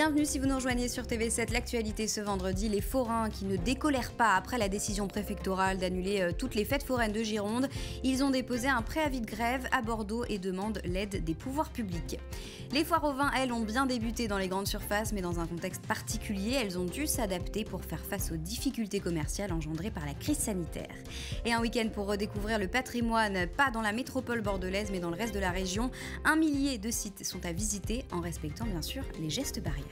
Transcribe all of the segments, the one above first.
Bienvenue si vous nous rejoignez sur TV7. L'actualité ce vendredi, les forains qui ne décolèrent pas après la décision préfectorale d'annuler euh, toutes les fêtes foraines de Gironde. Ils ont déposé un préavis de grève à Bordeaux et demandent l'aide des pouvoirs publics. Les foires au vin, elles, ont bien débuté dans les grandes surfaces, mais dans un contexte particulier, elles ont dû s'adapter pour faire face aux difficultés commerciales engendrées par la crise sanitaire. Et un week-end pour redécouvrir le patrimoine, pas dans la métropole bordelaise, mais dans le reste de la région. Un millier de sites sont à visiter en respectant bien sûr les gestes barrières.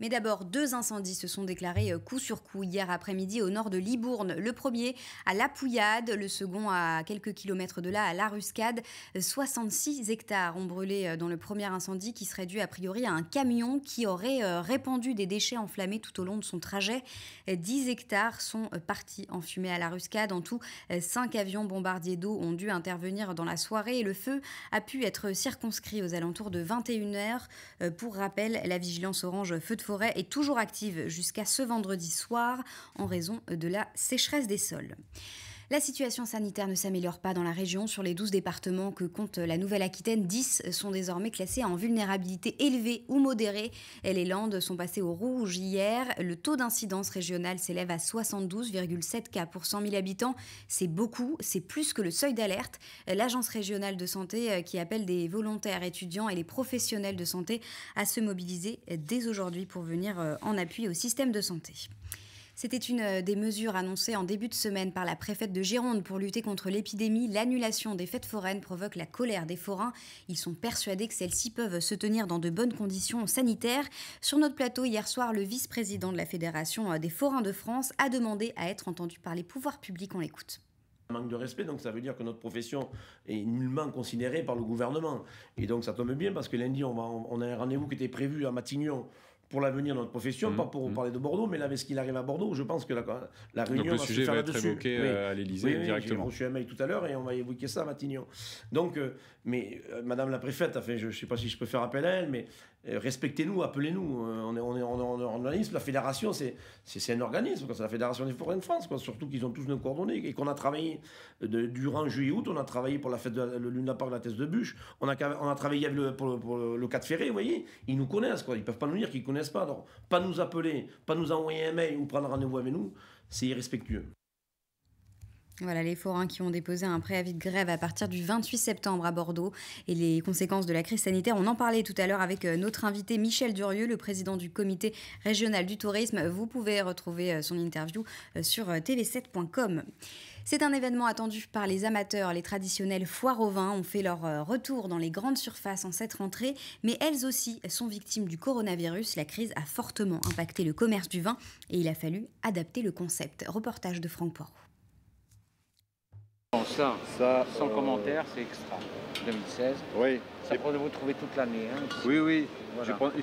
Mais d'abord, deux incendies se sont déclarés euh, coup sur coup hier après-midi au nord de Libourne. Le premier à La Pouillade, le second à quelques kilomètres de là à La Ruscade. 66 euh, hectares ont brûlé euh, dans le premier incendie qui serait dû a priori à un camion qui aurait répandu des déchets enflammés tout au long de son trajet. 10 hectares sont partis en fumée à La Ruscade. En tout, 5 avions bombardiers d'eau ont dû intervenir dans la soirée et le feu a pu être circonscrit aux alentours de 21h. Pour rappel, la vigilance orange feu de forêt est toujours active jusqu'à ce vendredi soir en raison de la sécheresse des sols. La situation sanitaire ne s'améliore pas dans la région. Sur les 12 départements que compte la Nouvelle-Aquitaine, 10 sont désormais classés en vulnérabilité élevée ou modérée. Les Landes sont passées au rouge hier. Le taux d'incidence régionale s'élève à 72,7 cas pour 100 000 habitants. C'est beaucoup, c'est plus que le seuil d'alerte. L'Agence régionale de santé euh, qui appelle des volontaires, étudiants et les professionnels de santé à se mobiliser dès aujourd'hui pour venir euh, en appui au système de santé. C'était une euh, des mesures annoncées en début de semaine par la préfète de Gironde pour lutter contre l'épidémie. L'annulation des fêtes foraines provoque la colère des forains. Ils sont persuadés que celles-ci peuvent se tenir dans de bonnes conditions sanitaires. Sur notre plateau hier soir, le vice-président de la Fédération euh, des forains de France a demandé à être entendu par les pouvoirs publics. On l'écoute manque de respect, donc ça veut dire que notre profession est nullement considérée par le gouvernement. Et donc ça tombe bien parce que lundi, on, on a un rendez-vous qui était prévu à Matignon pour l'avenir de notre profession, mmh, pas pour mmh. parler de Bordeaux, mais là, avec ce qu'il arrive à Bordeaux, je pense que la, réunion Donc va sujet se faire va être euh, à l'Élysée directement. J'ai reçu un mail tout à l'heure et on va évoquer ça à Matignon. Donc, euh, mais euh, Madame la préfète, enfin, je ne sais pas si je peux faire appel à elle, mais respectez-nous, appelez-nous. on est on est, en organisme, la fédération, c'est, c'est, un organisme, c'est la fédération des Forêts de France, quoi. surtout qu'ils ont tous nos coordonnées et qu'on a travaillé durant juillet août on a travaillé pour la fête de la, le lune de la thèse de bûche, on a, on a travaillé pour, le, pour le, 4 ferré, vous voyez, ils nous connaissent, quoi. ils ne peuvent pas nous dire qu'ils connaissent pas. pas nous appeler, pas nous envoyer un mail ou prendre rendez-vous avec nous, c'est irrespectueux. Voilà, les forains qui ont déposé un préavis de grève à partir du 28 septembre à Bordeaux et les conséquences de la crise sanitaire. On en parlait tout à l'heure avec euh, notre invité Michel Durieux, le président du comité régional du tourisme. Vous pouvez retrouver euh, son interview euh, sur tv7.com. C'est un événement attendu par les amateurs. Les traditionnels foires au vin ont fait leur retour dans les grandes surfaces en cette rentrée, mais elles aussi sont victimes du coronavirus. La crise a fortement impacté le commerce du vin et il a fallu adapter le concept. Reportage de Franck Porro ça, sans euh, commentaire, c'est extra. 2016. Oui. Ça pour vous trouver toute l'année. Hein, oui, oui.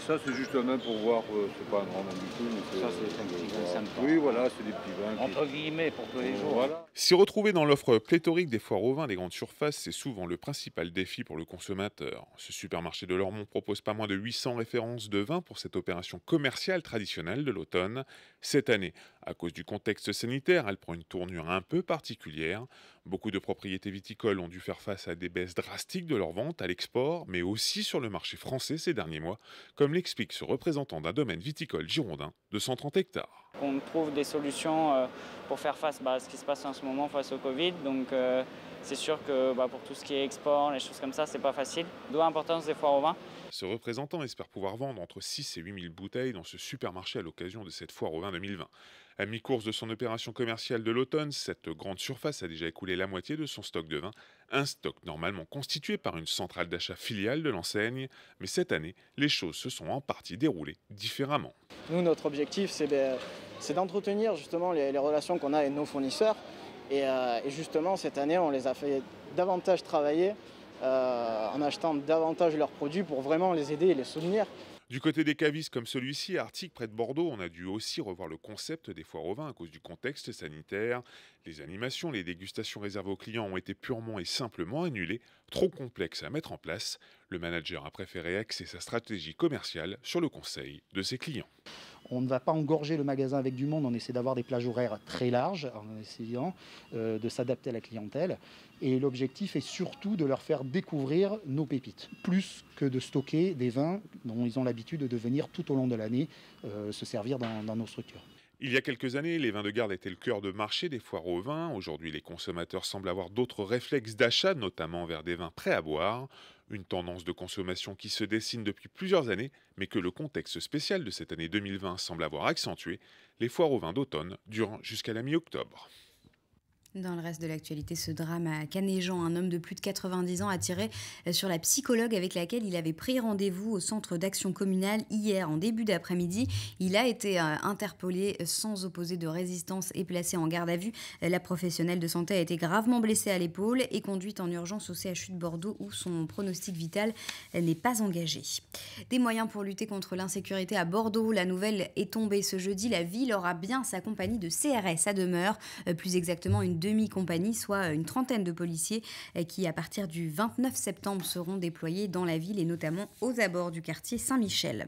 ça, c'est juste un vin pour voir, euh, c'est pas un grand vin du tout. ça, c'est un euh, Oui, voilà, c'est des petits vins. Entre guillemets, pour tous les euh, jours. Voilà. Si retrouver dans l'offre pléthorique des foires au vin des grandes surfaces, c'est souvent le principal défi pour le consommateur. Ce supermarché de Lormont propose pas moins de 800 références de vins pour cette opération commerciale traditionnelle de l'automne. Cette année, à cause du contexte sanitaire, elle prend une tournure un peu particulière. Beaucoup de propriétés viticoles ont dû faire face à des baisses drastiques de leurs ventes à l'export mais aussi sur le marché français ces derniers mois, comme l'explique ce représentant d'un domaine viticole girondin de 130 hectares. On trouve des solutions euh, pour faire face bah, à ce qui se passe en ce moment face au Covid. Donc euh, c'est sûr que bah, pour tout ce qui est export, les choses comme ça, c'est pas facile. D'où l'importance des foires au vin. Ce représentant espère pouvoir vendre entre 6 et 8 000 bouteilles dans ce supermarché à l'occasion de cette foire au vin 2020. À mi-course de son opération commerciale de l'automne, cette grande surface a déjà écoulé la moitié de son stock de vin, un stock normalement constitué par une centrale d'achat filiale de l'enseigne, mais cette année, les choses se sont en partie déroulées différemment. Nous, notre objectif, c'est de c'est d'entretenir justement les, relations qu'on a avec nos fournisseurs. Euh, et, justement, cette année, on les a fait davantage travailler euh, en achetant davantage leurs produits pour vraiment les aider et les soutenir. Du côté des cavistes comme celui-ci à Arctique, près de Bordeaux, on a dû aussi revoir le concept des foires au vin à cause du contexte sanitaire. Les animations, les dégustations réservées aux clients ont été purement et simplement annulées, trop complexes à mettre en place. Le manager a préféré axer sa stratégie commerciale sur le conseil de ses clients. On ne va pas engorger le magasin avec du monde, on essaie d'avoir des plages horaires très larges en essayant euh, de s'adapter à la clientèle. Et l'objectif est surtout de leur faire découvrir nos pépites, plus que de stocker des vins dont ils ont l'habitude de venir tout au long de l'année euh, se servir dans nos structures. Il y a quelques années, les vins de garde étaient le cœur de marché des foires aux vins. Aujourd'hui, les consommateurs semblent avoir d'autres réflexes d'achat, notamment vers des vins prêts à boire. Une tendance de consommation qui se dessine depuis plusieurs années, mais que le contexte spécial de cette année 2020 semble avoir accentué, les foires aux vins d'automne durant jusqu'à la mi-octobre. Dans le reste de l'actualité, ce drame à Canéjean, un homme de plus de 90 ans a tiré euh, sur la psychologue avec laquelle il avait pris rendez-vous au centre d'action communale hier en début d'après-midi. Il a été euh, interpellé euh, sans opposer de résistance et placé en garde à vue. La professionnelle de santé a été gravement blessée à l'épaule et conduite en urgence au CHU de Bordeaux où son pronostic vital n'est pas engagé. Des moyens pour lutter contre l'insécurité à Bordeaux. La nouvelle est tombée ce jeudi. La ville aura bien sa compagnie de CRS à demeure, plus exactement une demi-compagnie, soit une trentaine de policiers euh, qui, à partir du 29 septembre, seront déployés dans la ville et notamment aux abords du quartier Saint-Michel.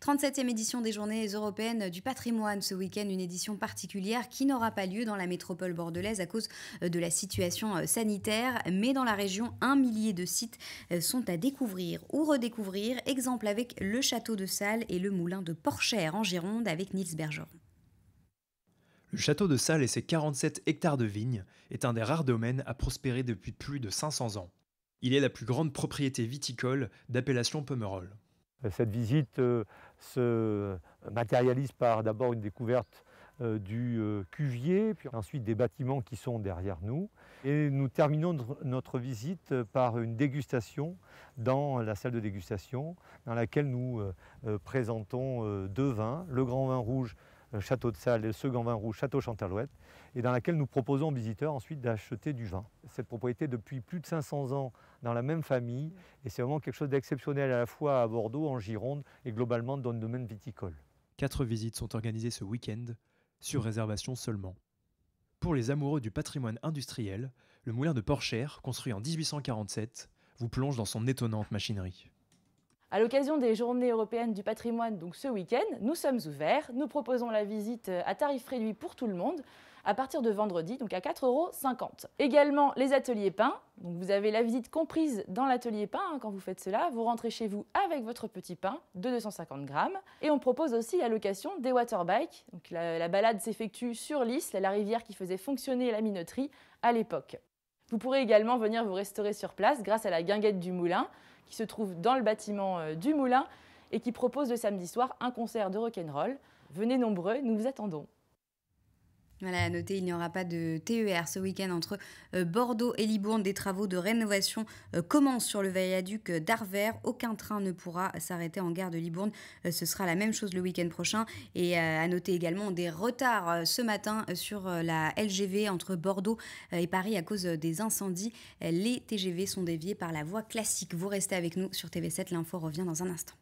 37e édition des Journées européennes du patrimoine ce week-end, une édition particulière qui n'aura pas lieu dans la métropole bordelaise à cause euh, de la situation euh, sanitaire, mais dans la région, un millier de sites sont à découvrir ou redécouvrir, exemple avec le château de Salles et le moulin de Porcher en Gironde avec Nils Bergeron. Le château de Salles et ses 47 hectares de vignes est un des rares domaines à prospérer depuis plus de 500 ans. Il est la plus grande propriété viticole d'appellation Pomerol. Euh, cette visite euh, se matérialise par d'abord une découverte euh, du cuvier, puis ensuite des bâtiments qui sont derrière nous. Et nous terminons notre visite par une dégustation dans la salle de dégustation, dans laquelle nous présentons deux vins, le grand vin rouge Château de Salles le second vin rouge Château Chantalouette, et dans laquelle nous proposons aux visiteurs ensuite d'acheter du vin. Cette propriété depuis plus de 500 ans dans la même famille, et c'est vraiment quelque chose d'exceptionnel à la fois à Bordeaux, en Gironde et globalement dans le domaine viticole. Quatre visites sont organisées ce week-end, sur réservation seulement. Pour les amoureux du patrimoine industriel, le moulin de Porcher, construit en 1847, vous plonge dans son étonnante machinerie. À l'occasion des Journées européennes du patrimoine, donc ce week-end, nous sommes ouverts. Nous proposons la visite euh, à tarif réduit pour tout le monde à partir de vendredi, donc à 4,50 euros. Également les ateliers peints. Donc vous avez la visite comprise dans l'atelier pain hein, quand vous faites cela. Vous rentrez chez vous avec votre petit pain de 250 grammes. Et on propose aussi la location des waterbikes. Donc la balade s'effectue sur l'Isle, la rivière qui faisait fonctionner la minoterie à l'époque. Vous pourrez également venir vous restaurer sur place grâce à la guinguette du moulin qui se trouve dans le bâtiment euh, du Moulin et qui propose le samedi soir un concert de rock'n'roll. Venez nombreux, nous vous attendons. Voilà, à noter, il n'y aura pas de TER ce week-end entre euh, Bordeaux et Libourne. Des travaux de rénovation euh, commencent sur le viaduc euh, d'Arvers. Aucun train ne pourra s'arrêter en gare de Libourne. ce sera la même chose le week-end prochain. Et à noter également des retards ce matin sur la LGV entre Bordeaux et Paris à cause des incendies. Les TGV sont déviés par la voie classique. Vous restez avec nous sur TV7. L'info revient dans un instant.